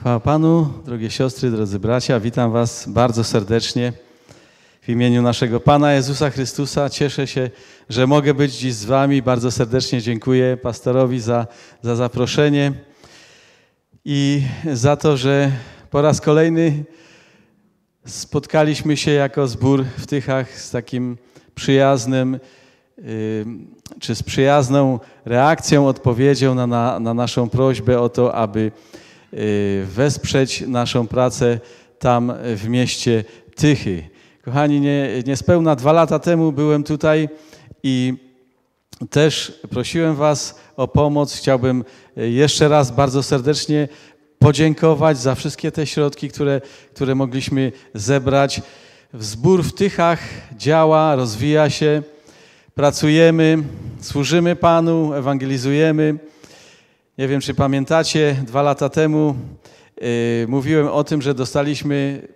Chwała Panu, drogie siostry, drodzy bracia, witam Was bardzo serdecznie w imieniu naszego Pana Jezusa Chrystusa. Cieszę się, że mogę być dziś z Wami. Bardzo serdecznie dziękuję pastorowi za, za zaproszenie i za to, że po raz kolejny spotkaliśmy się jako zbór w Tychach z takim przyjaznym y, czy z przyjazną reakcją, odpowiedzią na, na, na naszą prośbę o to, aby Y, wesprzeć naszą pracę tam w mieście Tychy. Kochani, nie, niespełna dwa lata temu byłem tutaj i też prosiłem Was o pomoc. Chciałbym y, jeszcze raz bardzo serdecznie podziękować za wszystkie te środki, które, które mogliśmy zebrać. Zbór w Tychach działa, rozwija się, pracujemy, służymy Panu, ewangelizujemy. Nie wiem, czy pamiętacie, dwa lata temu yy, mówiłem o tym, że dostaliśmy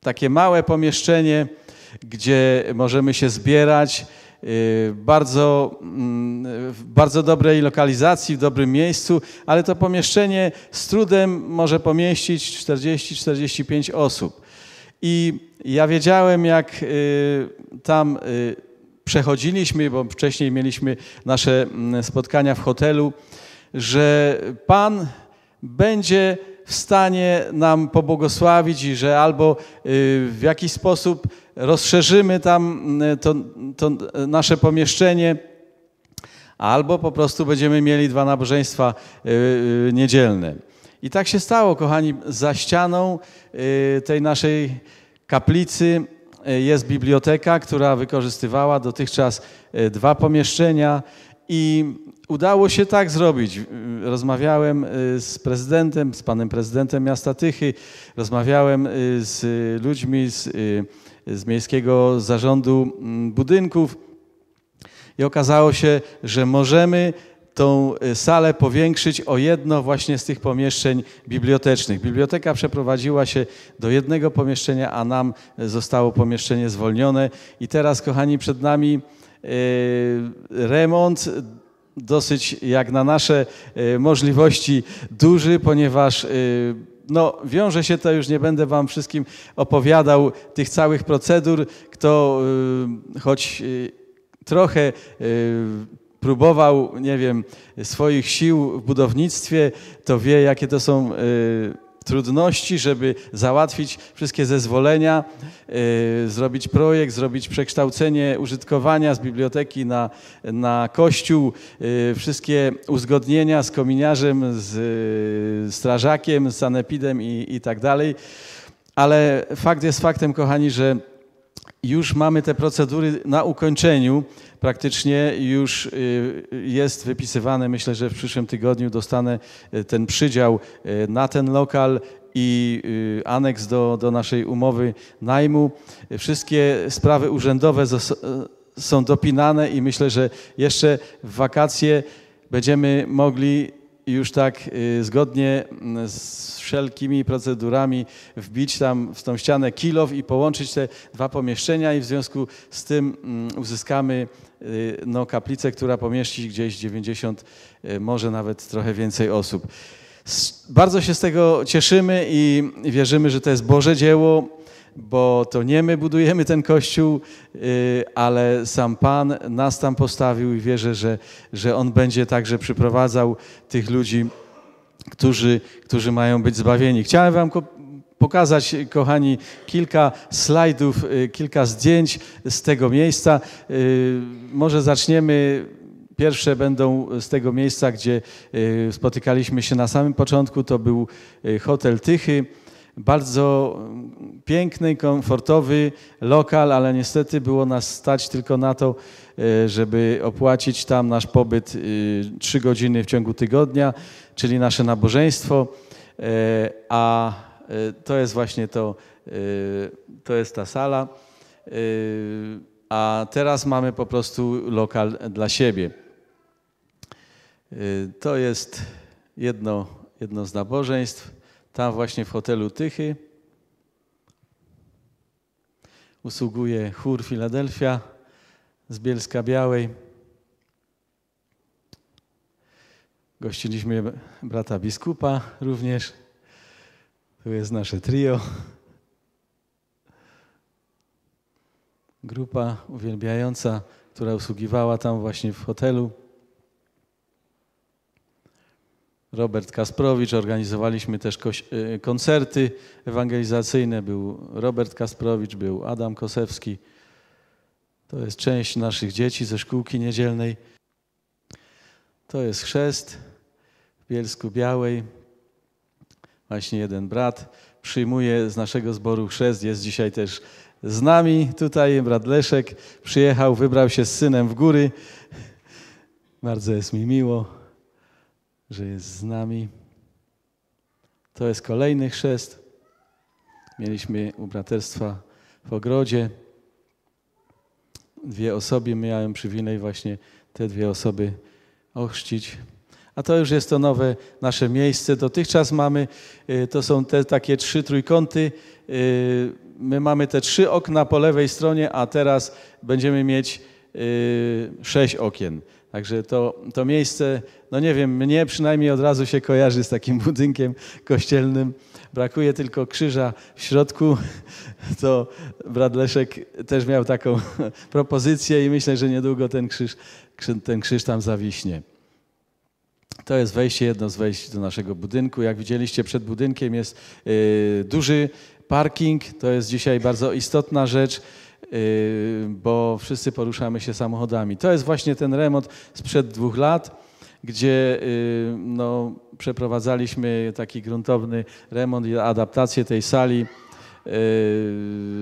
takie małe pomieszczenie, gdzie możemy się zbierać. Y, bardzo, mm, w bardzo dobrej lokalizacji, w dobrym miejscu, ale to pomieszczenie z trudem może pomieścić 40-45 osób. I ja wiedziałem, jak y, tam y, przechodziliśmy, bo wcześniej mieliśmy nasze mm, spotkania w hotelu że Pan będzie w stanie nam pobłogosławić i że albo y, w jakiś sposób rozszerzymy tam y, to, to nasze pomieszczenie, albo po prostu będziemy mieli dwa nabożeństwa y, niedzielne. I tak się stało, kochani, za ścianą tej naszej kaplicy jest biblioteka, która wykorzystywała dotychczas dwa pomieszczenia i udało się tak zrobić. Rozmawiałem y, z prezydentem, z panem prezydentem miasta Tychy, rozmawiałem y, z ludźmi z, y, z miejskiego zarządu mm, budynków i okazało się, że możemy tą salę powiększyć o jedno właśnie z tych pomieszczeń bibliotecznych. Biblioteka przeprowadziła się do jednego pomieszczenia, a nam zostało pomieszczenie zwolnione. I teraz, kochani, przed nami remont dosyć jak na nasze e, możliwości duży, ponieważ e, no, wiąże się to, już nie będę Wam wszystkim opowiadał tych całych procedur. Kto e, choć trochę próbował, nie wiem, swoich sił w budownictwie, to wie, jakie to są trudności, żeby załatwić wszystkie zezwolenia, y, zrobić projekt, zrobić przekształcenie użytkowania z biblioteki na, na kościół, y, wszystkie uzgodnienia z kominiarzem, z y, strażakiem, z sanepidem i, i tak dalej. Ale fakt jest faktem, kochani, że już mamy te procedury na ukończeniu. Praktycznie już y, jest wypisywane, myślę, że w przyszłym tygodniu dostanę y, ten przydział y, na ten lokal i aneks do, do naszej umowy najmu. Wszystkie sprawy urzędowe są dopinane i myślę, że jeszcze w wakacje będziemy mogli już tak y, zgodnie mm, z wszelkimi procedurami wbić tam w tą ścianę kilow i połączyć te dwa pomieszczenia i w związku z tym mm, uzyskamy y, no, kaplicę, która pomieści gdzieś 90, y, może nawet trochę więcej osób. Bardzo się z tego cieszymy i wierzymy, że to jest Boże dzieło bo to nie my budujemy ten kościół, y, ale sam Pan nas tam postawił i wierzę, że, że On będzie także przyprowadzał tych ludzi, którzy, którzy mają być zbawieni. Chciałem Wam pokazać, kochani, kilka slajdów, y, kilka zdjęć z tego miejsca. Y, może zaczniemy Pierwsze będą z tego miejsca, gdzie spotykaliśmy się na samym początku. To był hotel Tychy bardzo piękny, komfortowy lokal, ale niestety było nas stać tylko na to, e, żeby opłacić tam nasz pobyt e, trzy godziny w ciągu tygodnia, czyli nasze nabożeństwo, e, a to jest właśnie to, to jest ta sala, a teraz mamy po prostu lokal dla siebie. To jest jedno, jedno z nabożeństw. Tam właśnie w hotelu Tychy usługuje chór Filadelfia z Bielska Białej. Gościliśmy brata biskupa również. Tu jest nasze trio. Grupa uwielbiająca, która usługiwała tam właśnie w hotelu. Robert Kasprowicz, organizowaliśmy też y, koncerty ewangelizacyjne. Był Robert Kasprowicz, był Adam Kosewski. To jest część naszych dzieci ze szkółki niedzielnej. To jest chrzest w Bielsku Białej. Właśnie jeden brat przyjmuje z naszego zboru chrzest. Jest dzisiaj też z nami tutaj brat Leszek. Przyjechał, wybrał się z synem w góry. Bardzo jest mi miło że jest z nami. To jest kolejny chrzest. Mieliśmy u braterstwa w ogrodzie. Dwie osoby, miałem przywilej właśnie te dwie osoby ochrzcić. A to już jest to nowe nasze miejsce. Dotychczas mamy, y, to są te takie trzy trójkąty. Y, my mamy te trzy okna po lewej stronie, a teraz będziemy mieć y, sześć okien. Także to, to miejsce no nie wiem, mnie przynajmniej od razu się kojarzy z takim budynkiem kościelnym. Brakuje tylko krzyża w środku. To brat Leszek też miał taką propozycję i myślę, że niedługo ten krzyż, ten krzyż tam zawiśnie. To jest wejście, jedno z wejść do naszego budynku. Jak widzieliście, przed budynkiem jest y, duży parking. To jest dzisiaj bardzo istotna rzecz y, bo wszyscy poruszamy się samochodami. To jest właśnie ten remont sprzed dwóch lat gdzie y, no, przeprowadzaliśmy taki gruntowny remont i adaptację tej sali y,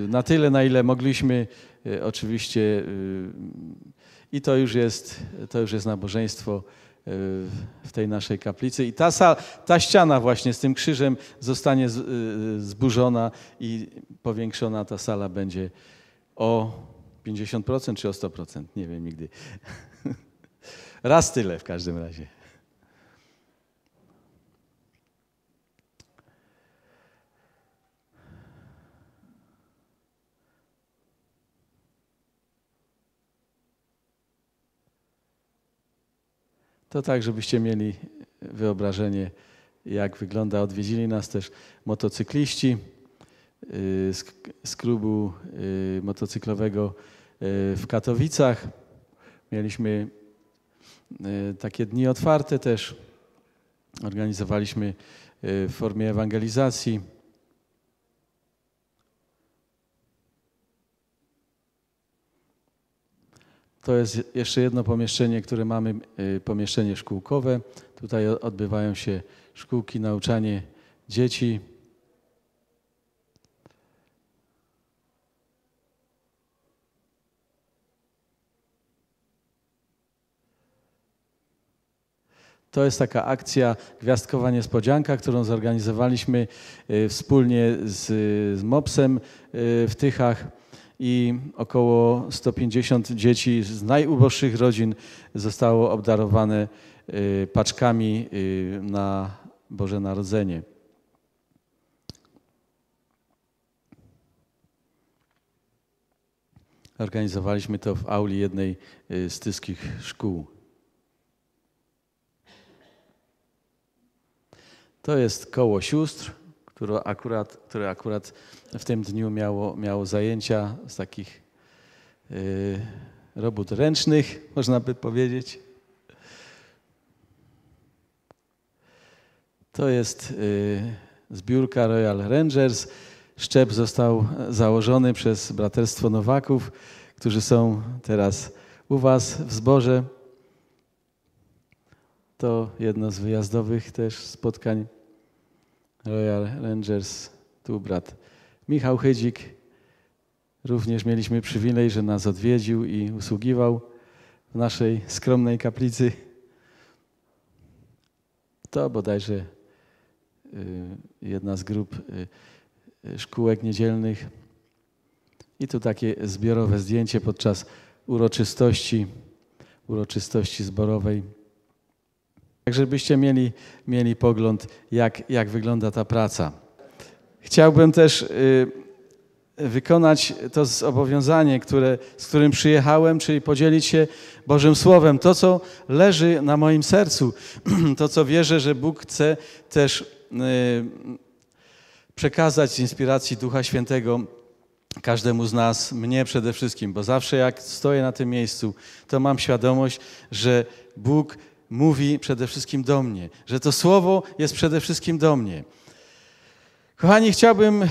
na tyle, na ile mogliśmy. Y, oczywiście i to już jest, to już jest nabożeństwo w tej naszej kaplicy. I ta, sal, ta ściana właśnie z tym krzyżem zostanie zburzona i powiększona ta sala będzie o 50% czy o 100%, nie wiem nigdy. Raz tyle w każdym razie. To tak, żebyście mieli wyobrażenie, jak wygląda. Odwiedzili nas też motocykliści y, z, z klubu y, motocyklowego y, w Katowicach. Mieliśmy Y, takie dni otwarte też organizowaliśmy y, w formie ewangelizacji. To jest jeszcze jedno pomieszczenie, które mamy, y, pomieszczenie szkółkowe. Tutaj odbywają się szkółki, nauczanie dzieci. To jest taka akcja Gwiazdkowa Niespodzianka, którą zorganizowaliśmy y, wspólnie z, y, z MOPS-em y, w Tychach i około 150 dzieci z najuboższych rodzin zostało obdarowane paczkami na Boże Narodzenie. Organizowaliśmy to w auli jednej z tyskich szkół. To jest koło sióstr, które akurat, które akurat w tym dniu miało, miało zajęcia z takich y, robót ręcznych, można by powiedzieć. To jest yy, zbiórka Royal Rangers. Szczep został założony przez Braterstwo Nowaków, którzy są teraz u Was w zborze to jedno z wyjazdowych też spotkań Royal Rangers. Tu brat Michał Chydzik. Również mieliśmy przywilej, że nas odwiedził i usługiwał w naszej skromnej kaplicy. To bodajże y, jedna z grup y, szkółek niedzielnych. I tu takie zbiorowe zdjęcie podczas uroczystości, uroczystości zborowej. Tak, żebyście mieli, mieli pogląd, jak, jak wygląda ta praca. Chciałbym też y, wykonać to zobowiązanie, które, z którym przyjechałem, czyli podzielić się Bożym Słowem. To, co leży na moim sercu, to, co wierzę, że Bóg chce też y, przekazać z inspiracji Ducha Świętego każdemu z nas, mnie przede wszystkim, bo zawsze jak stoję na tym miejscu, to mam świadomość, że Bóg mówi przede wszystkim do mnie, że to słowo jest przede wszystkim do mnie. Kochani, chciałbym e,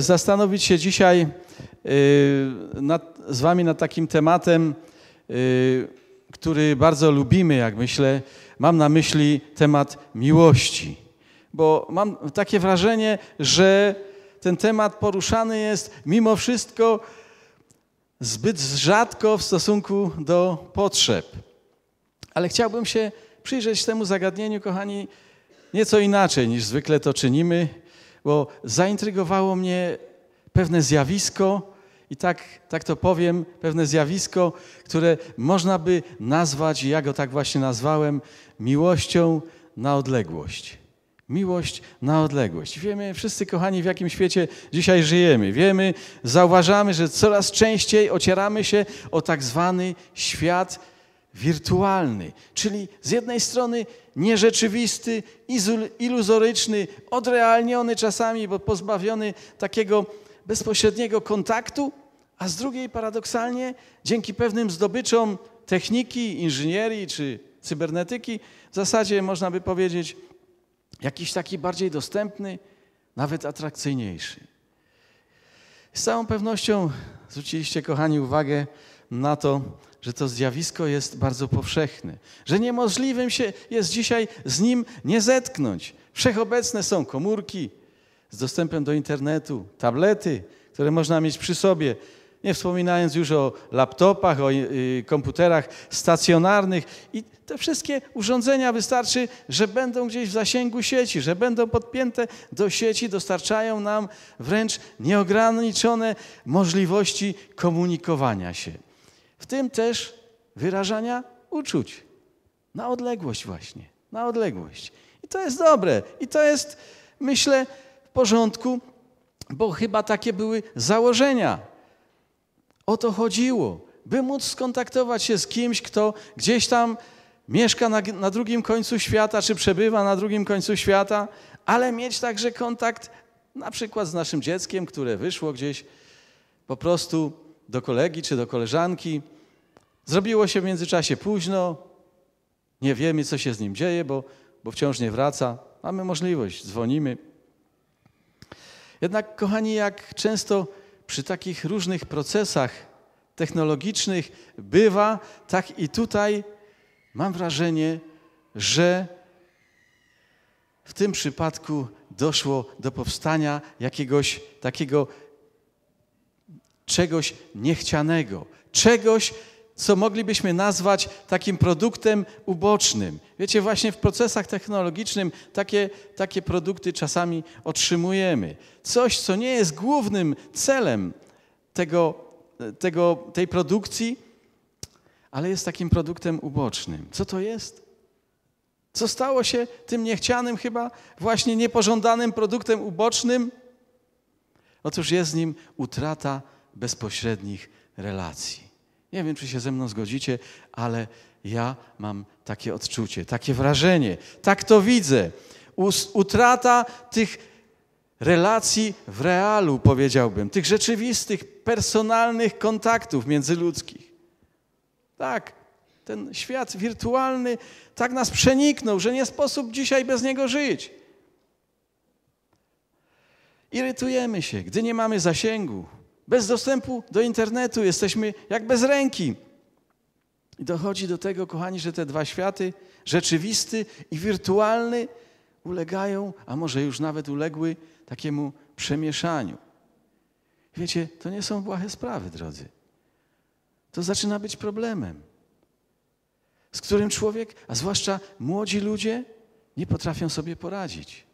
zastanowić się dzisiaj e, nad, z Wami nad takim tematem, e, który bardzo lubimy, jak myślę. Mam na myśli temat miłości, bo mam takie wrażenie, że ten temat poruszany jest mimo wszystko zbyt rzadko w stosunku do potrzeb. Ale chciałbym się przyjrzeć temu zagadnieniu, kochani, nieco inaczej niż zwykle to czynimy, bo zaintrygowało mnie pewne zjawisko, i tak, tak to powiem, pewne zjawisko, które można by nazwać, ja go tak właśnie nazwałem, miłością na odległość. Miłość na odległość. Wiemy wszyscy, kochani, w jakim świecie dzisiaj żyjemy. Wiemy, zauważamy, że coraz częściej ocieramy się o tak zwany świat wirtualny, czyli z jednej strony nierzeczywisty, iluzoryczny, odrealniony czasami, bo pozbawiony takiego bezpośredniego kontaktu, a z drugiej paradoksalnie dzięki pewnym zdobyczom techniki, inżynierii czy cybernetyki, w zasadzie można by powiedzieć jakiś taki bardziej dostępny, nawet atrakcyjniejszy. Z całą pewnością zwróciliście, kochani, uwagę na to, że to zjawisko jest bardzo powszechne, że niemożliwym się jest dzisiaj z nim nie zetknąć. Wszechobecne są komórki z dostępem do internetu, tablety, które można mieć przy sobie, nie wspominając już o laptopach, o y, komputerach stacjonarnych i te wszystkie urządzenia wystarczy, że będą gdzieś w zasięgu sieci, że będą podpięte do sieci, dostarczają nam wręcz nieograniczone możliwości komunikowania się w tym też wyrażania uczuć. Na odległość właśnie, na odległość. I to jest dobre. I to jest, myślę, w porządku, bo chyba takie były założenia. O to chodziło, by móc skontaktować się z kimś, kto gdzieś tam mieszka na, na drugim końcu świata, czy przebywa na drugim końcu świata, ale mieć także kontakt na przykład z naszym dzieckiem, które wyszło gdzieś po prostu do kolegi czy do koleżanki. Zrobiło się w międzyczasie późno, nie wiemy, co się z nim dzieje, bo, bo wciąż nie wraca. Mamy możliwość, dzwonimy. Jednak, kochani, jak często przy takich różnych procesach technologicznych bywa, tak i tutaj mam wrażenie, że w tym przypadku doszło do powstania jakiegoś takiego czegoś niechcianego, czegoś, co moglibyśmy nazwać takim produktem ubocznym. Wiecie, właśnie w procesach technologicznych takie, takie produkty czasami otrzymujemy. Coś, co nie jest głównym celem tego, tego, tej produkcji, ale jest takim produktem ubocznym. Co to jest? Co stało się tym niechcianym, chyba właśnie niepożądanym produktem ubocznym? Otóż jest nim utrata bezpośrednich relacji. Nie wiem, czy się ze mną zgodzicie, ale ja mam takie odczucie, takie wrażenie, tak to widzę. Utrata tych relacji w realu, powiedziałbym, tych rzeczywistych, personalnych kontaktów międzyludzkich. Tak, ten świat wirtualny tak nas przeniknął, że nie sposób dzisiaj bez niego żyć. Irytujemy się, gdy nie mamy zasięgu, bez dostępu do internetu jesteśmy jak bez ręki. I dochodzi do tego, kochani, że te dwa światy, rzeczywisty i wirtualny, ulegają, a może już nawet uległy takiemu przemieszaniu. Wiecie, to nie są błahe sprawy, drodzy. To zaczyna być problemem, z którym człowiek, a zwłaszcza młodzi ludzie, nie potrafią sobie poradzić.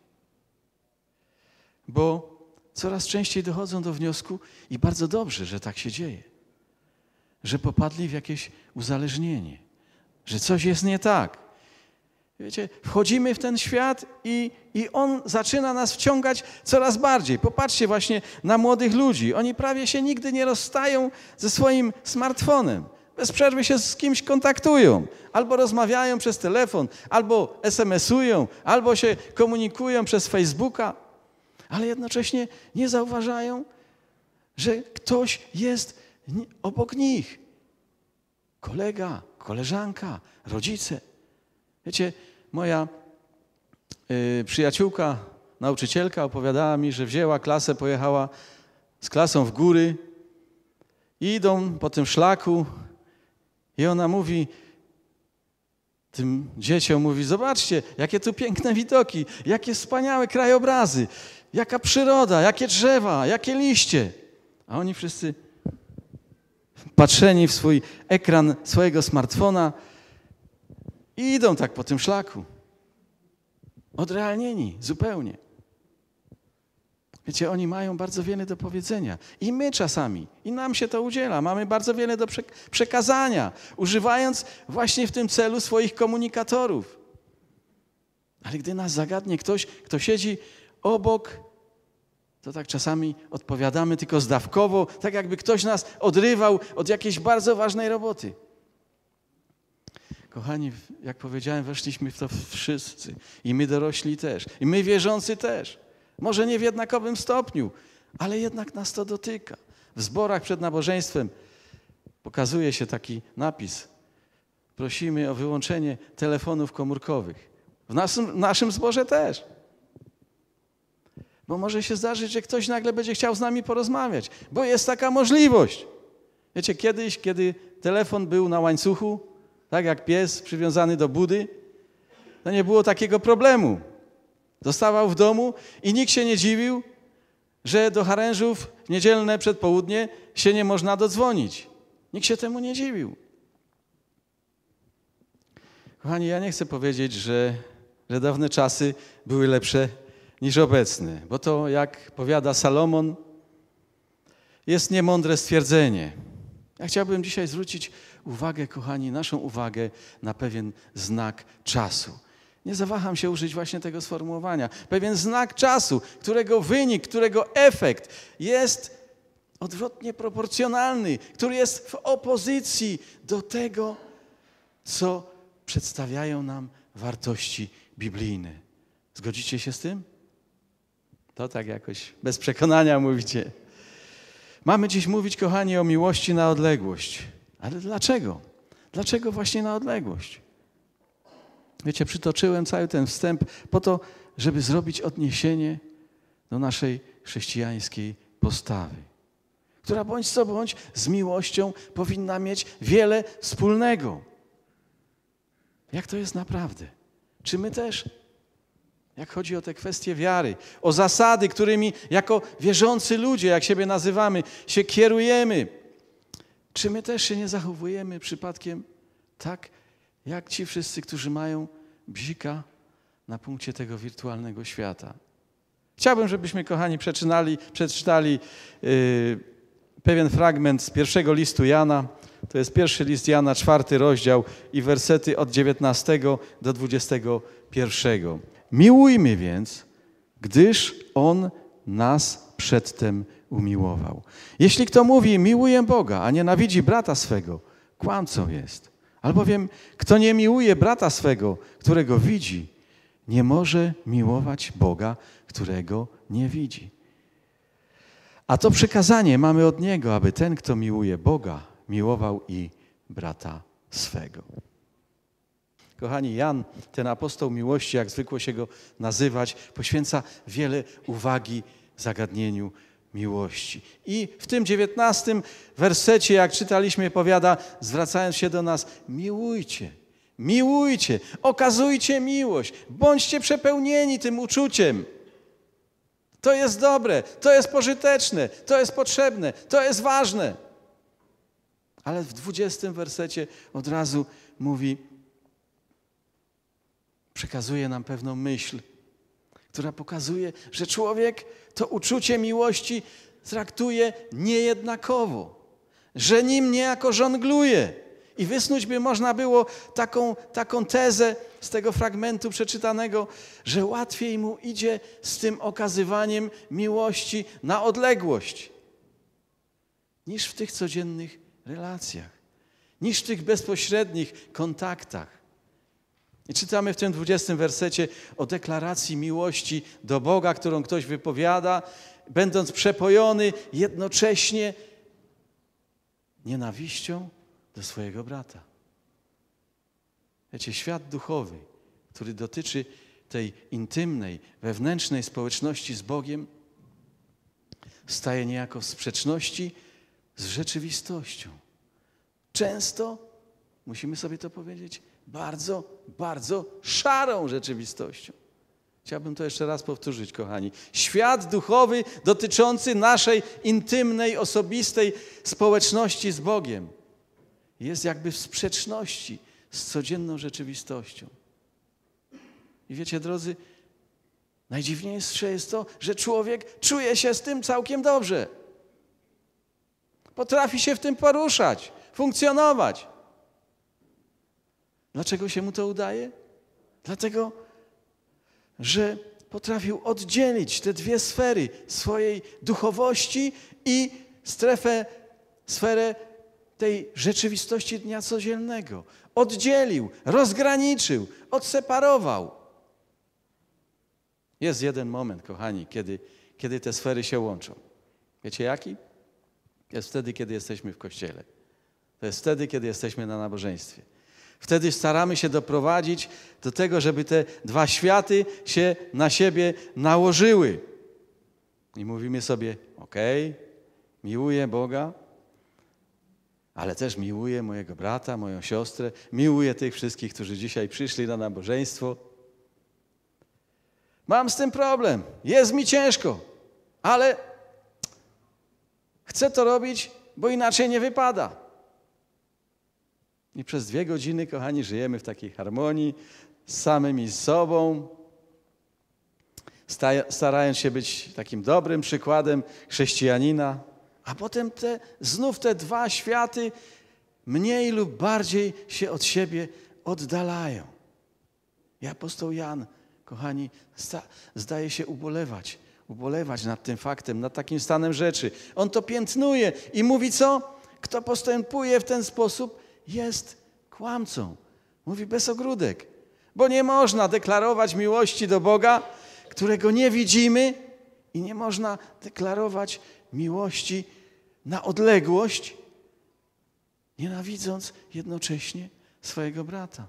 Bo coraz częściej dochodzą do wniosku, i bardzo dobrze, że tak się dzieje, że popadli w jakieś uzależnienie, że coś jest nie tak. Wiecie, wchodzimy w ten świat i, i on zaczyna nas wciągać coraz bardziej. Popatrzcie właśnie na młodych ludzi. Oni prawie się nigdy nie rozstają ze swoim smartfonem. Bez przerwy się z kimś kontaktują, albo rozmawiają przez telefon, albo SMS-ują, albo się komunikują przez Facebooka ale jednocześnie nie zauważają, że ktoś jest obok nich. Kolega, koleżanka, rodzice. Wiecie, moja y, przyjaciółka, nauczycielka opowiadała mi, że wzięła klasę, pojechała z klasą w góry i idą po tym szlaku i ona mówi tym dzieciom, mówi, zobaczcie, jakie tu piękne widoki, jakie wspaniałe krajobrazy. Jaka przyroda, jakie drzewa, jakie liście. A oni wszyscy patrzeni w swój ekran swojego smartfona i idą tak po tym szlaku. Odrealnieni zupełnie. Wiecie, oni mają bardzo wiele do powiedzenia. I my czasami, i nam się to udziela, mamy bardzo wiele do przekazania, używając właśnie w tym celu swoich komunikatorów. Ale gdy nas zagadnie ktoś, kto siedzi obok, to tak czasami odpowiadamy tylko zdawkowo, tak jakby ktoś nas odrywał od jakiejś bardzo ważnej roboty. Kochani, jak powiedziałem, weszliśmy w to wszyscy. I my dorośli też. I my wierzący też. Może nie w jednakowym stopniu, ale jednak nas to dotyka. W zborach przed nabożeństwem pokazuje się taki napis. Prosimy o wyłączenie telefonów komórkowych. W naszym, naszym zborze też. Bo może się zdarzyć, że ktoś nagle będzie chciał z nami porozmawiać, bo jest taka możliwość. Wiecie, kiedyś, kiedy telefon był na łańcuchu, tak jak pies przywiązany do budy, to nie było takiego problemu. Dostawał w domu i nikt się nie dziwił, że do Harężów w niedzielne przedpołudnie się nie można dodzwonić. Nikt się temu nie dziwił. Kochani, ja nie chcę powiedzieć, że, że dawne czasy były lepsze niż obecny, bo to, jak powiada Salomon, jest niemądre stwierdzenie. Ja chciałbym dzisiaj zwrócić uwagę, kochani, naszą uwagę na pewien znak czasu. Nie zawaham się użyć właśnie tego sformułowania. Pewien znak czasu, którego wynik, którego efekt jest odwrotnie proporcjonalny, który jest w opozycji do tego, co przedstawiają nam wartości biblijne. Zgodzicie się z tym? To tak jakoś bez przekonania mówicie. Mamy dziś mówić, kochani, o miłości na odległość. Ale dlaczego? Dlaczego właśnie na odległość? Wiecie, przytoczyłem cały ten wstęp po to, żeby zrobić odniesienie do naszej chrześcijańskiej postawy, która bądź co bądź z miłością powinna mieć wiele wspólnego. Jak to jest naprawdę? Czy my też jak chodzi o te kwestie wiary, o zasady, którymi jako wierzący ludzie, jak siebie nazywamy, się kierujemy. Czy my też się nie zachowujemy przypadkiem tak, jak ci wszyscy, którzy mają bzika na punkcie tego wirtualnego świata? Chciałbym, żebyśmy, kochani, przeczytali, przeczytali yy, pewien fragment z pierwszego listu Jana. To jest pierwszy list Jana, czwarty rozdział i wersety od 19 do 21. Miłujmy więc, gdyż On nas przedtem umiłował. Jeśli kto mówi, miłuję Boga, a nienawidzi brata swego, kłamcą jest. Albowiem, kto nie miłuje brata swego, którego widzi, nie może miłować Boga, którego nie widzi. A to przykazanie mamy od Niego, aby ten, kto miłuje Boga, miłował i brata swego. Kochani, Jan, ten apostoł miłości, jak zwykło się go nazywać, poświęca wiele uwagi zagadnieniu miłości. I w tym dziewiętnastym wersecie, jak czytaliśmy, powiada, zwracając się do nas, miłujcie, miłujcie, okazujcie miłość, bądźcie przepełnieni tym uczuciem. To jest dobre, to jest pożyteczne, to jest potrzebne, to jest ważne. Ale w dwudziestym wersecie od razu mówi, przekazuje nam pewną myśl, która pokazuje, że człowiek to uczucie miłości traktuje niejednakowo, że nim niejako żongluje. I wysnuć by można było taką, taką tezę z tego fragmentu przeczytanego, że łatwiej mu idzie z tym okazywaniem miłości na odległość niż w tych codziennych relacjach, niż w tych bezpośrednich kontaktach. I czytamy w tym 20 wersecie o deklaracji miłości do Boga, którą ktoś wypowiada, będąc przepojony jednocześnie nienawiścią do swojego brata. Wiecie, świat duchowy, który dotyczy tej intymnej, wewnętrznej społeczności z Bogiem, staje niejako w sprzeczności z rzeczywistością. Często, musimy sobie to powiedzieć, bardzo, bardzo szarą rzeczywistością. Chciałbym to jeszcze raz powtórzyć, kochani. Świat duchowy dotyczący naszej intymnej, osobistej społeczności z Bogiem jest jakby w sprzeczności z codzienną rzeczywistością. I wiecie, drodzy, najdziwniejsze jest to, że człowiek czuje się z tym całkiem dobrze. Potrafi się w tym poruszać, funkcjonować. Dlaczego się mu to udaje? Dlatego, że potrafił oddzielić te dwie sfery swojej duchowości i strefę, sferę tej rzeczywistości dnia codziennego. Oddzielił, rozgraniczył, odseparował. Jest jeden moment, kochani, kiedy, kiedy te sfery się łączą. Wiecie jaki? Jest wtedy, kiedy jesteśmy w kościele. To jest wtedy, kiedy jesteśmy na nabożeństwie. Wtedy staramy się doprowadzić do tego, żeby te dwa światy się na siebie nałożyły. I mówimy sobie: OK, miłuję Boga, ale też miłuję mojego brata, moją siostrę, miłuję tych wszystkich, którzy dzisiaj przyszli na nabożeństwo. Mam z tym problem, jest mi ciężko, ale chcę to robić, bo inaczej nie wypada. I przez dwie godziny, kochani, żyjemy w takiej harmonii z samymi sobą, starając się być takim dobrym przykładem chrześcijanina, a potem te, znów te dwa światy mniej lub bardziej się od siebie oddalają. I apostoł Jan, kochani, zdaje się ubolewać, ubolewać nad tym faktem, nad takim stanem rzeczy. On to piętnuje i mówi co? Kto postępuje w ten sposób, jest kłamcą. Mówi bez ogródek, bo nie można deklarować miłości do Boga, którego nie widzimy, i nie można deklarować miłości na odległość, nienawidząc jednocześnie swojego brata,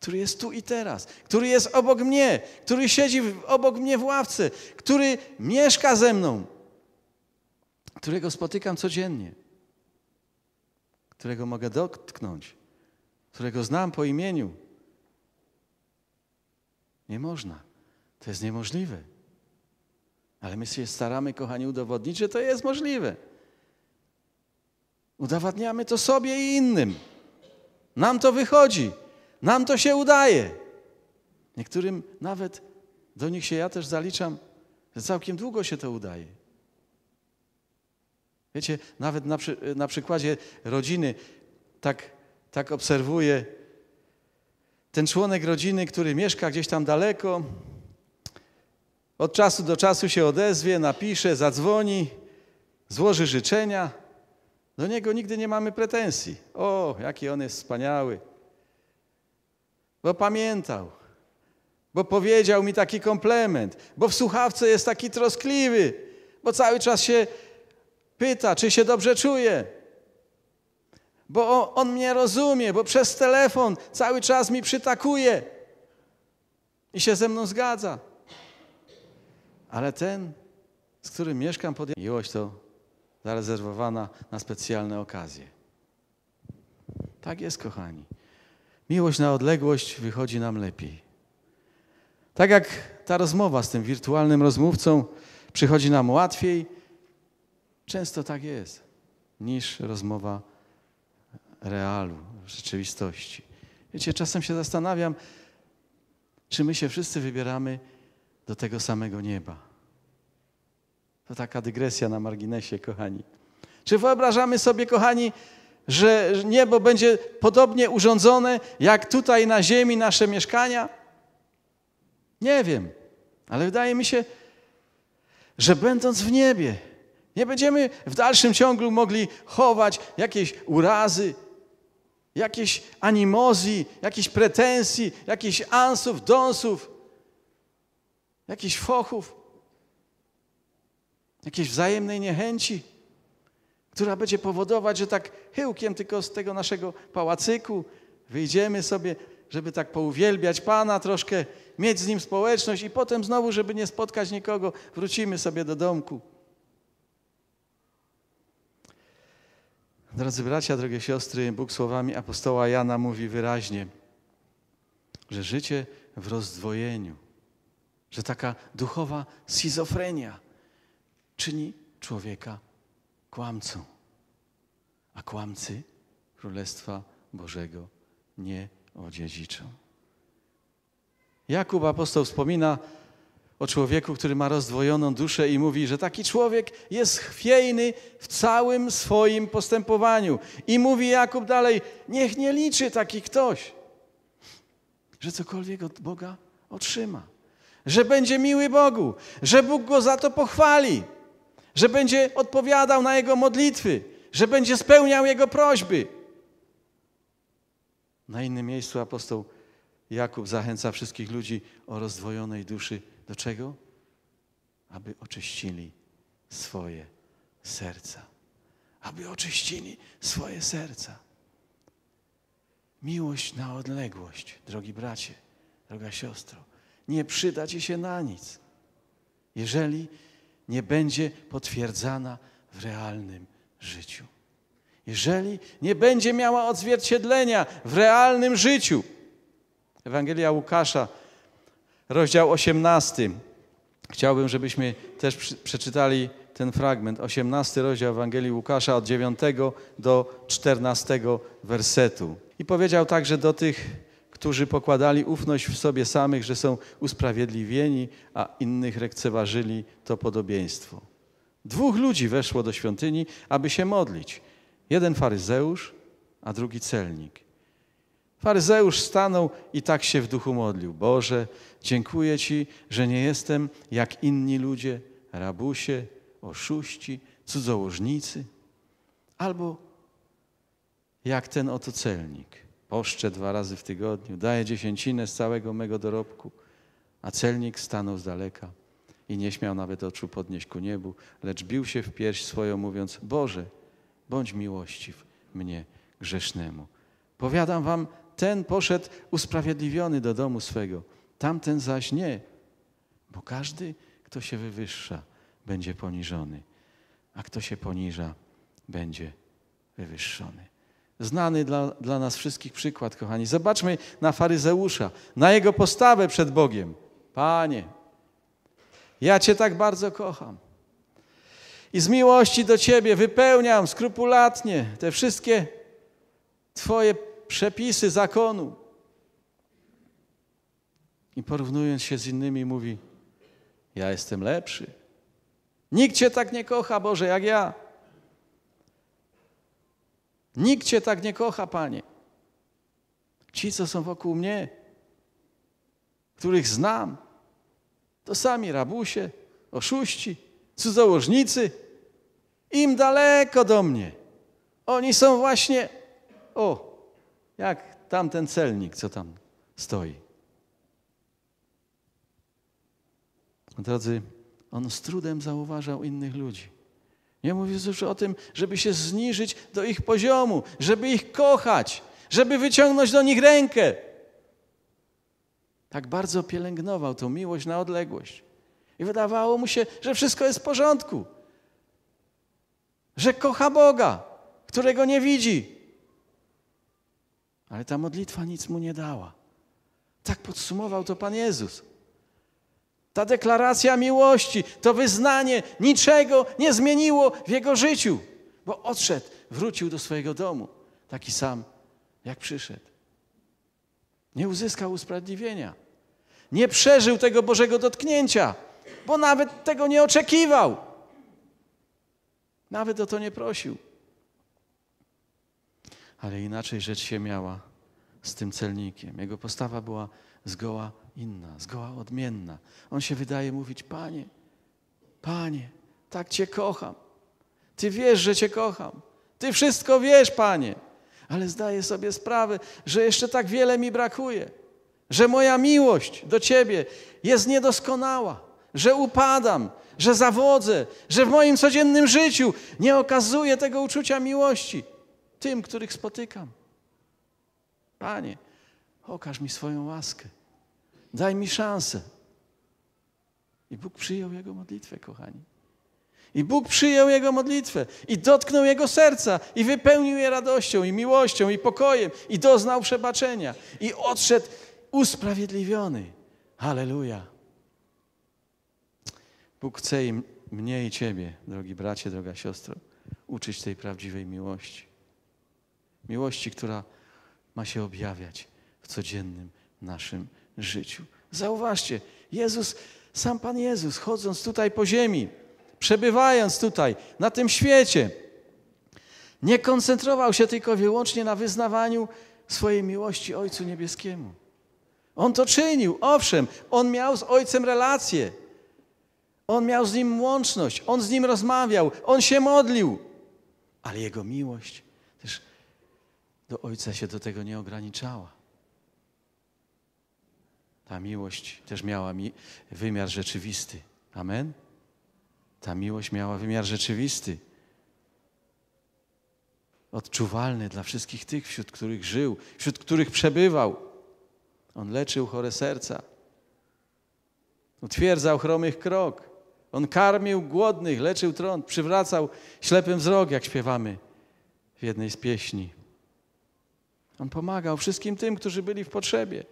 który jest tu i teraz, który jest obok mnie, który siedzi obok mnie w ławce, który mieszka ze mną, którego spotykam codziennie którego mogę dotknąć, którego znam po imieniu. Nie można. To jest niemożliwe. Ale my się staramy, kochani, udowodnić, że to jest możliwe. Udowadniamy to sobie i innym. Nam to wychodzi, nam to się udaje. Niektórym nawet do nich się ja też zaliczam, że całkiem długo się to udaje. Wiecie, nawet na, przy, na przykładzie rodziny tak, tak obserwuję. Ten członek rodziny, który mieszka gdzieś tam daleko, od czasu do czasu się odezwie, napisze, zadzwoni, złoży życzenia. Do niego nigdy nie mamy pretensji. O, jaki on jest wspaniały. Bo pamiętał, bo powiedział mi taki komplement, bo w słuchawce jest taki troskliwy, bo cały czas się Pyta, czy się dobrze czuję. Bo on mnie rozumie, bo przez telefon cały czas mi przytakuje i się ze mną zgadza. Ale ten, z którym mieszkam, podjął miłość to zarezerwowana na specjalne okazje. Tak jest, kochani. Miłość na odległość wychodzi nam lepiej. Tak jak ta rozmowa z tym wirtualnym rozmówcą przychodzi nam łatwiej, Często tak jest, niż rozmowa realu, rzeczywistości. Wiecie, czasem się zastanawiam, czy my się wszyscy wybieramy do tego samego nieba. To taka dygresja na marginesie, kochani. Czy wyobrażamy sobie, kochani, że niebo będzie podobnie urządzone jak tutaj na ziemi nasze mieszkania? Nie wiem, ale wydaje mi się, że będąc w niebie, nie będziemy w dalszym ciągu mogli chować jakieś urazy, jakieś animozji, jakieś pretensji, jakichś ansów, dąsów, jakichś fochów, jakiejś wzajemnej niechęci, która będzie powodować, że tak chyłkiem tylko z tego naszego pałacyku wyjdziemy sobie, żeby tak pouwielbiać Pana troszkę, mieć z Nim społeczność i potem znowu, żeby nie spotkać nikogo, wrócimy sobie do domku. Drodzy bracia, drogie siostry, Bóg słowami apostoła Jana mówi wyraźnie, że życie w rozdwojeniu, że taka duchowa schizofrenia czyni człowieka kłamcą, a kłamcy Królestwa Bożego nie odziedziczą. Jakub apostoł wspomina, o człowieku, który ma rozdwojoną duszę i mówi, że taki człowiek jest chwiejny w całym swoim postępowaniu. I mówi Jakub dalej, niech nie liczy taki ktoś, że cokolwiek od Boga otrzyma, że będzie miły Bogu, że Bóg go za to pochwali, że będzie odpowiadał na jego modlitwy, że będzie spełniał jego prośby. Na innym miejscu apostoł Jakub zachęca wszystkich ludzi o rozdwojonej duszy do czego? Aby oczyścili swoje serca. Aby oczyścili swoje serca. Miłość na odległość, drogi bracie, droga siostro, nie przyda ci się na nic, jeżeli nie będzie potwierdzana w realnym życiu. Jeżeli nie będzie miała odzwierciedlenia w realnym życiu. Ewangelia Łukasza rozdział 18. Chciałbym, żebyśmy też przeczytali ten fragment, 18 rozdział Ewangelii Łukasza od 9 do 14 wersetu. I powiedział także do tych, którzy pokładali ufność w sobie samych, że są usprawiedliwieni, a innych lekceważyli to podobieństwo. Dwóch ludzi weszło do świątyni, aby się modlić. Jeden faryzeusz, a drugi celnik. Faryzeusz stanął i tak się w duchu modlił. Boże, dziękuję Ci, że nie jestem jak inni ludzie, rabusie, oszuści, cudzołożnicy, albo jak ten oto celnik. Poszczę dwa razy w tygodniu, daję dziesięcinę z całego mego dorobku, a celnik stanął z daleka i nie śmiał nawet oczu podnieść ku niebu, lecz bił się w pierś swoją, mówiąc: Boże, bądź miłościw mnie grzesznemu. Powiadam wam, ten poszedł usprawiedliwiony do domu swego, tamten zaś nie. Bo każdy, kto się wywyższa, będzie poniżony, a kto się poniża, będzie wywyższony. Znany dla, dla nas wszystkich przykład, kochani. Zobaczmy na faryzeusza, na jego postawę przed Bogiem. Panie, ja Cię tak bardzo kocham. I z miłości do Ciebie wypełniam skrupulatnie te wszystkie Twoje przepisy zakonu. I porównując się z innymi, mówi: Ja jestem lepszy. Nikt Cię tak nie kocha, Boże, jak ja. Nikt Cię tak nie kocha, Panie. Ci, co są wokół mnie, których znam, to sami rabusie, oszuści, cudzołożnicy. Im daleko do mnie. Oni są właśnie, o, jak tamten celnik, co tam stoi. Drodzy, on z trudem zauważał innych ludzi. Nie mówi już o tym, żeby się zniżyć do ich poziomu, żeby ich kochać, żeby wyciągnąć do nich rękę. Tak bardzo pielęgnował tą miłość na odległość. I wydawało mu się, że wszystko jest w porządku. Że kocha Boga, którego nie widzi, ale ta modlitwa nic mu nie dała. Tak podsumował to Pan Jezus. Ta deklaracja miłości, to wyznanie niczego nie zmieniło w jego życiu, bo odszedł, wrócił do swojego domu, taki sam jak przyszedł. Nie uzyskał usprawiedliwienia. Nie przeżył tego Bożego dotknięcia, bo nawet tego nie oczekiwał. Nawet o to nie prosił ale inaczej rzecz się miała z tym celnikiem. Jego postawa była zgoła inna, zgoła odmienna. On się wydaje mówić: Panie, Panie, tak Cię kocham. Ty wiesz, że Cię kocham. Ty wszystko wiesz, Panie. Ale zdaję sobie sprawę, że jeszcze tak wiele mi brakuje, że moja miłość do Ciebie jest niedoskonała, że upadam, że zawodzę, że w moim codziennym życiu nie okazuję tego uczucia miłości tym, których spotykam. Panie, okaż mi swoją łaskę. Daj mi szansę. I Bóg przyjął jego modlitwę, kochani. I Bóg przyjął jego modlitwę i dotknął jego serca i wypełnił je radością i miłością i pokojem i doznał przebaczenia i odszedł usprawiedliwiony. Halleluja. Bóg chce i mnie i ciebie, drogi bracie, droga siostro, uczyć tej prawdziwej miłości. Miłości, która ma się objawiać w codziennym naszym życiu. Zauważcie, Jezus, sam Pan Jezus, chodząc tutaj po ziemi, przebywając tutaj, na tym świecie, nie koncentrował się tylko wyłącznie na wyznawaniu swojej miłości Ojcu Niebieskiemu. On to czynił, owszem, on miał z Ojcem relacje. On miał z nim łączność, on z nim rozmawiał, on się modlił, ale jego miłość do Ojca się do tego nie ograniczała. Ta miłość też miała mi wymiar rzeczywisty. Amen? Ta miłość miała wymiar rzeczywisty. Odczuwalny dla wszystkich tych, wśród których żył, wśród których przebywał. On leczył chore serca. Utwierdzał chromych krok. On karmił głodnych, leczył trąd, przywracał ślepym wzrok, jak śpiewamy w jednej z pieśni. On pomagał wszystkim tym, którzy byli w potrzebie.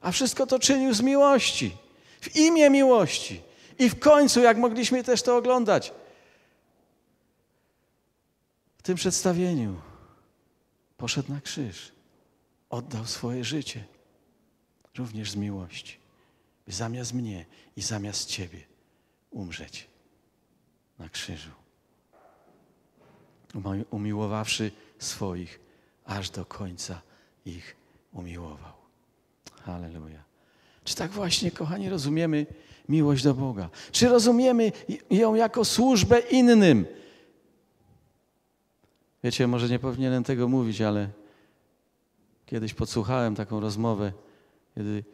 A wszystko to czynił z miłości, w imię miłości. I w końcu, jak mogliśmy też to oglądać, w tym przedstawieniu poszedł na krzyż, oddał swoje życie, również z miłości, by zamiast mnie i zamiast Ciebie umrzeć na krzyżu, umiłowawszy swoich aż do końca ich umiłował. Halleluja. Czy tak właśnie, kochani, rozumiemy miłość do Boga? Czy rozumiemy ją jako służbę innym? Wiecie, może nie powinienem tego mówić, ale kiedyś podsłuchałem taką rozmowę, kiedy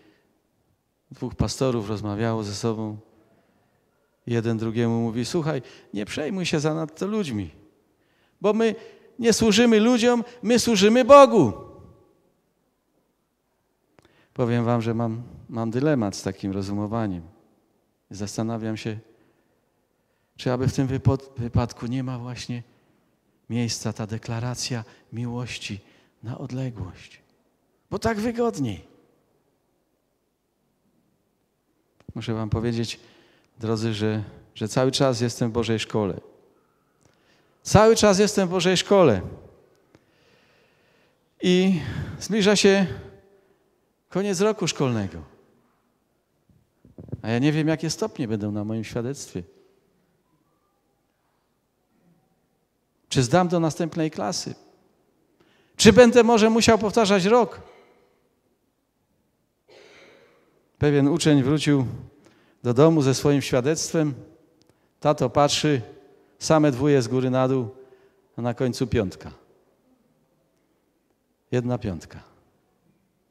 dwóch pastorów rozmawiało ze sobą. Jeden drugiemu mówi: Słuchaj, nie przejmuj się zanadto ludźmi, bo my nie służymy ludziom, my służymy Bogu. Powiem wam, że mam, mam dylemat z takim rozumowaniem. Zastanawiam się, czy aby w tym wypadku nie ma właśnie miejsca ta deklaracja miłości na odległość. Bo tak wygodniej. Muszę Wam powiedzieć, drodzy, że, że cały czas jestem w Bożej szkole. Cały czas jestem w Bożej szkole. I zbliża się koniec roku szkolnego. A ja nie wiem, jakie stopnie będą na moim świadectwie. Czy zdam do następnej klasy? Czy będę może musiał powtarzać rok? Pewien uczeń wrócił do domu ze swoim świadectwem. Tato patrzy, Same dwóje z góry na dół, a na końcu piątka. Jedna piątka.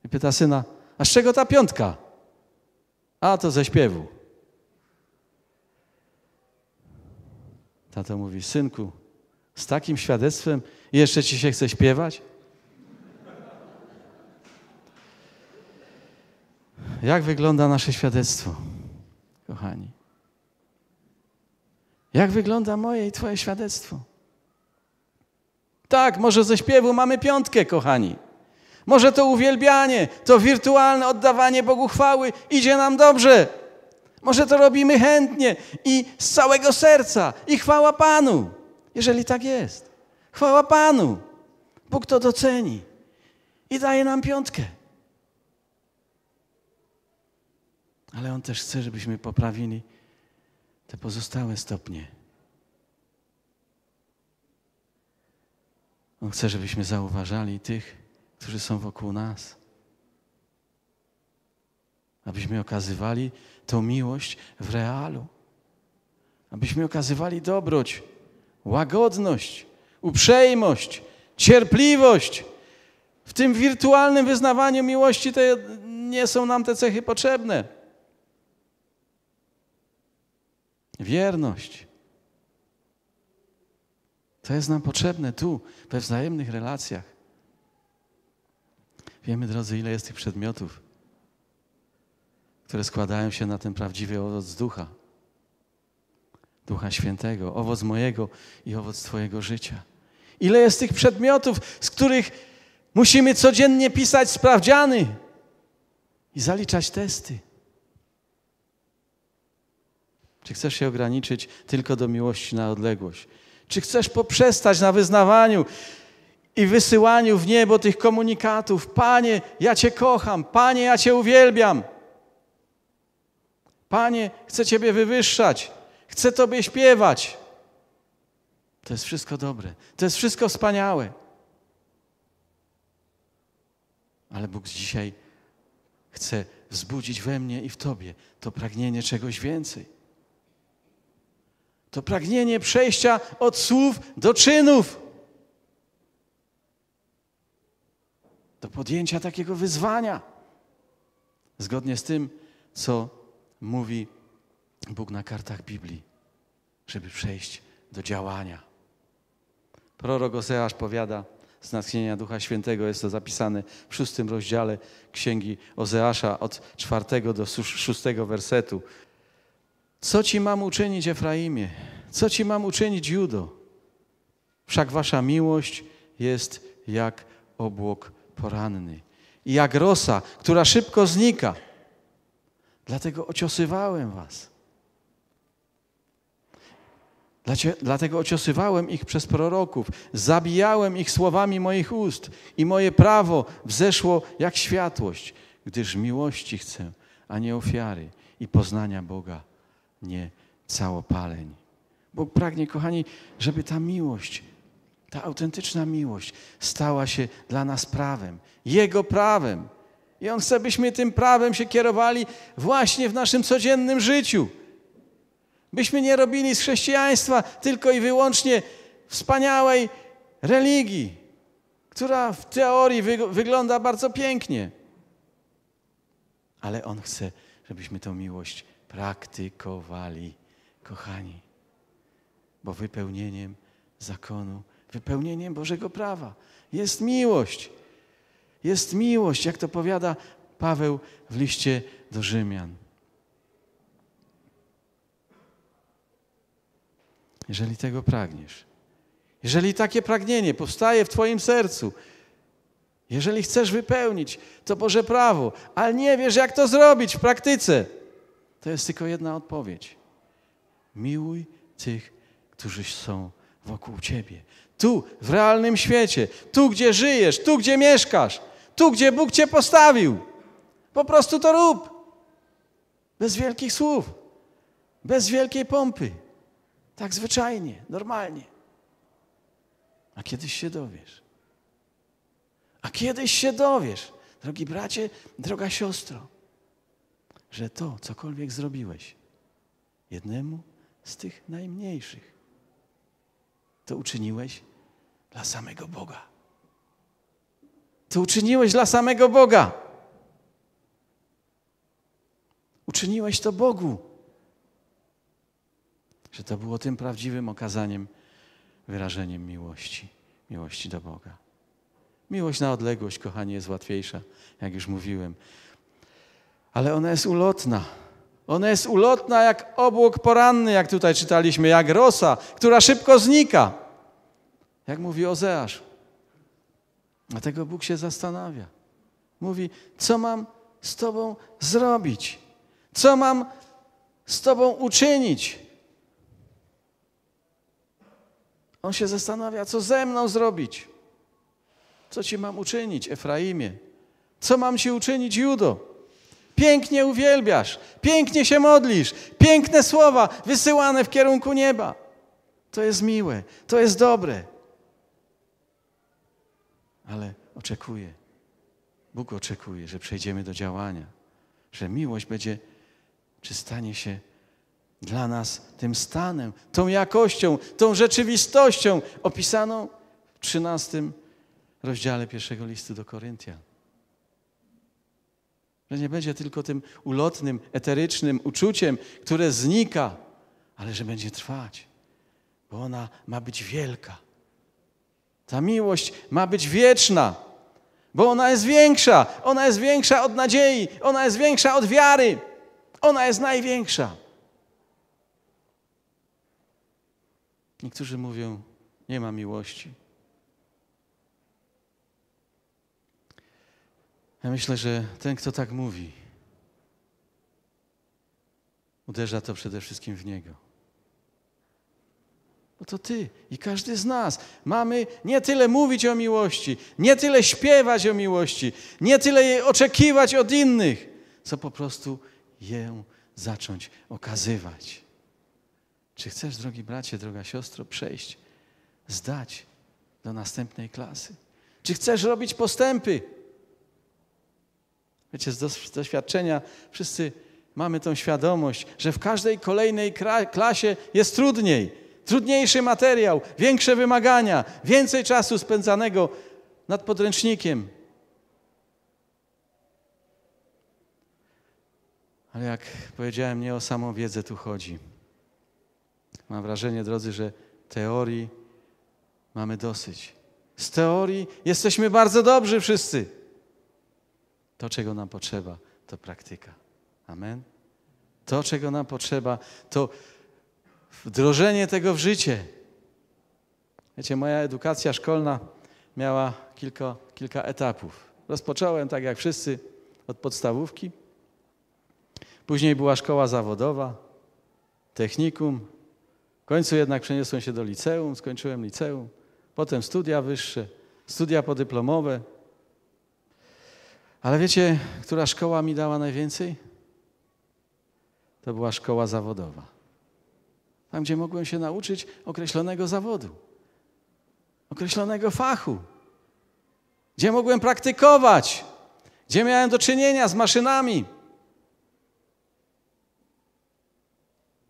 I pyta syna, a z czego ta piątka? A to ze śpiewu. Tato mówi, synku, z takim świadectwem jeszcze ci się chce śpiewać? Jak wygląda nasze świadectwo, kochani? Jak wygląda moje i Twoje świadectwo? Tak, może ze śpiewu mamy piątkę, kochani. Może to uwielbianie, to wirtualne oddawanie Bogu chwały idzie nam dobrze. Może to robimy chętnie i z całego serca. I chwała Panu, jeżeli tak jest. Chwała Panu. Bóg to doceni i daje nam piątkę. Ale On też chce, żebyśmy poprawili te pozostałe stopnie. On chce, żebyśmy zauważali tych, którzy są wokół nas. Abyśmy okazywali tą miłość w realu. Abyśmy okazywali dobroć, łagodność, uprzejmość, cierpliwość. W tym wirtualnym wyznawaniu miłości te, nie są nam te cechy potrzebne. Wierność. To jest nam potrzebne tu, we wzajemnych relacjach. Wiemy, drodzy, ile jest tych przedmiotów, które składają się na ten prawdziwy owoc ducha, ducha świętego, owoc mojego i owoc Twojego życia. Ile jest tych przedmiotów, z których musimy codziennie pisać sprawdziany i zaliczać testy. Czy chcesz się ograniczyć tylko do miłości na odległość? Czy chcesz poprzestać na wyznawaniu i wysyłaniu w niebo tych komunikatów? Panie, ja Cię kocham, Panie, ja Cię uwielbiam. Panie, chcę Ciebie wywyższać, chcę Tobie śpiewać. To jest wszystko dobre, to jest wszystko wspaniałe. Ale Bóg dzisiaj chce wzbudzić we mnie i w Tobie to pragnienie czegoś więcej. To pragnienie przejścia od słów do czynów. Do podjęcia takiego wyzwania. Zgodnie z tym, co mówi Bóg na kartach Biblii, żeby przejść do działania. Prorok Oseasz powiada z natchnienia Ducha Świętego, jest to zapisane w szóstym rozdziale Księgi Ozeasza od czwartego do szóstego wersetu. Co ci mam uczynić, Efraimie? Co ci mam uczynić, Judo? Wszak wasza miłość jest jak obłok poranny i jak rosa, która szybko znika. Dlatego ociosywałem was. Dlatego ociosywałem ich przez proroków, zabijałem ich słowami moich ust i moje prawo wzeszło jak światłość, gdyż miłości chcę, a nie ofiary i poznania Boga nie całopaleń. Bóg pragnie, kochani, żeby ta miłość, ta autentyczna miłość stała się dla nas prawem, Jego prawem. I On chce, byśmy tym prawem się kierowali właśnie w naszym codziennym życiu. Byśmy nie robili z chrześcijaństwa tylko i wyłącznie wspaniałej religii, która w teorii wygląda bardzo pięknie. Ale On chce, żebyśmy tę miłość praktykowali, kochani. Bo wypełnieniem zakonu, wypełnieniem Bożego prawa jest miłość. Jest miłość, jak to powiada Paweł w liście do Rzymian. Jeżeli tego pragniesz, jeżeli takie pragnienie powstaje w Twoim sercu, jeżeli chcesz wypełnić to Boże prawo, ale nie wiesz, jak to zrobić w praktyce, to jest tylko jedna odpowiedź. Miłuj tych, którzy są wokół ciebie. Tu, w realnym świecie, tu, gdzie żyjesz, tu, gdzie mieszkasz, tu, gdzie Bóg cię postawił. Po prostu to rób. Bez wielkich słów, bez wielkiej pompy. Tak zwyczajnie, normalnie. A kiedyś się dowiesz. A kiedyś się dowiesz, drogi bracie, droga siostro że to, cokolwiek zrobiłeś jednemu z tych najmniejszych, to uczyniłeś dla samego Boga. To uczyniłeś dla samego Boga. Uczyniłeś to Bogu. Że to było tym prawdziwym okazaniem, wyrażeniem miłości, miłości do Boga. Miłość na odległość, kochanie, jest łatwiejsza, jak już mówiłem ale ona jest ulotna. Ona jest ulotna jak obłok poranny, jak tutaj czytaliśmy, jak rosa, która szybko znika. Jak mówi Ozeasz. Dlatego Bóg się zastanawia. Mówi, co mam z Tobą zrobić? Co mam z Tobą uczynić? On się zastanawia, co ze mną zrobić? Co Ci mam uczynić, Efraimie? Co mam Ci uczynić, Judo? pięknie uwielbiasz, pięknie się modlisz, piękne słowa wysyłane w kierunku nieba. To jest miłe, to jest dobre. Ale oczekuje, Bóg oczekuje, że przejdziemy do działania, że miłość będzie, czy stanie się dla nas tym stanem, tą jakością, tą rzeczywistością opisaną w 13 rozdziale pierwszego listu do Koryntian. Że nie będzie tylko tym ulotnym, eterycznym uczuciem, które znika, ale że będzie trwać, bo ona ma być wielka. Ta miłość ma być wieczna, bo ona jest większa. Ona jest większa od nadziei, ona jest większa od wiary. Ona jest największa. Niektórzy mówią, nie ma miłości. Ja myślę, że ten, kto tak mówi, uderza to przede wszystkim w Niego. Bo to Ty i każdy z nas mamy nie tyle mówić o miłości, nie tyle śpiewać o miłości, nie tyle jej oczekiwać od innych, co po prostu ją zacząć okazywać. Czy chcesz, drogi bracie, droga siostro, przejść, zdać do następnej klasy? Czy chcesz robić postępy? Wiecie, z doświadczenia wszyscy mamy tą świadomość, że w każdej kolejnej klasie jest trudniej. Trudniejszy materiał, większe wymagania, więcej czasu spędzanego nad podręcznikiem. Ale jak powiedziałem, nie o samą wiedzę tu chodzi. Mam wrażenie, drodzy, że teorii mamy dosyć. Z teorii jesteśmy bardzo dobrzy wszyscy. To, czego nam potrzeba, to praktyka. Amen. To, czego nam potrzeba, to wdrożenie tego w życie. Wiecie, moja edukacja szkolna miała kilka, kilka etapów. Rozpocząłem, tak jak wszyscy, od podstawówki. Później była szkoła zawodowa, technikum. W końcu jednak przeniosłem się do liceum, skończyłem liceum. Potem studia wyższe, studia podyplomowe, ale wiecie, która szkoła mi dała najwięcej? To była szkoła zawodowa. Tam, gdzie mogłem się nauczyć określonego zawodu, określonego fachu, gdzie mogłem praktykować, gdzie miałem do czynienia z maszynami.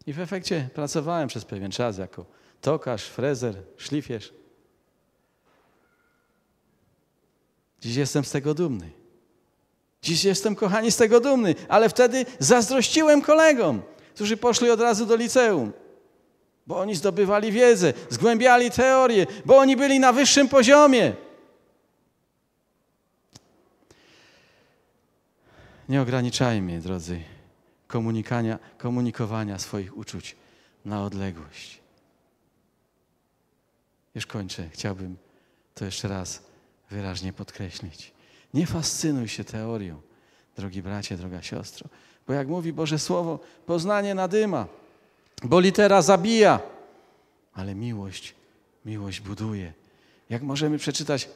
I w efekcie pracowałem przez pewien czas jako tokarz, frezer, szlifierz. Dziś jestem z tego dumny. Dziś jestem, kochani, z tego dumny, ale wtedy zazdrościłem kolegom, którzy poszli od razu do liceum, bo oni zdobywali wiedzę, zgłębiali teorię, bo oni byli na wyższym poziomie. Nie ograniczajmy, drodzy, komunikania, komunikowania swoich uczuć na odległość. Już kończę. Chciałbym to jeszcze raz wyraźnie podkreślić. Nie fascynuj się teorią, drogi bracie, droga siostro, bo jak mówi Boże Słowo, poznanie nadyma, bo litera zabija, ale miłość, miłość buduje. Jak możemy przeczytać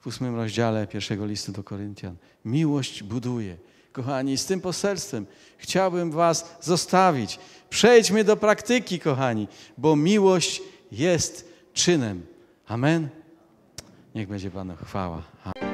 w ósmym rozdziale pierwszego listu do Koryntian, miłość buduje. Kochani, z tym poselstwem chciałbym Was zostawić. Przejdźmy do praktyki, kochani, bo miłość jest czynem. Amen. Niech będzie Panu chwała. Amen.